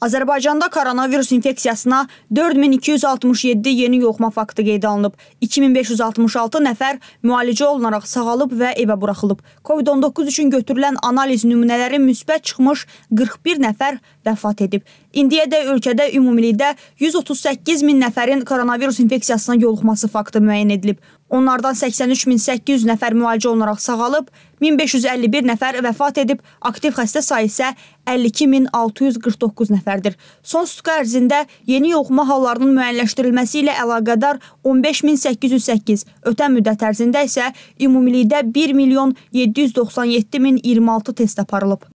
Azərbaycanda koronavirus infeksiyasına 4267 yeni yoxma faktı qeydə alınıb. 2566 nəfər müalicə olunaraq sağalıb və evə buraxılıb. COVID-19 üçün götürülən analiz nümunələri müsbət çıxmış 41 nəfər vəfat edib. İndiyədək ölkədə ümumilikdə 138 min nəfərin koronavirus infeksiyasına yoluxması faktı müəyyən edilib. Onlardan 83800 nəfər müalicə olunaraq sağalıb, 1551 nəfər vəfat edib, aktiv xəstə sayı isə 52649 nəfərdir. Son sutka ərzində yeni yoxuma hallarının müəyyənləşdirilməsi ilə əlaqədar 15808, ötən müddət ərzində isə ümumilikdə 1 milyon 797 min 26 test aparılıb.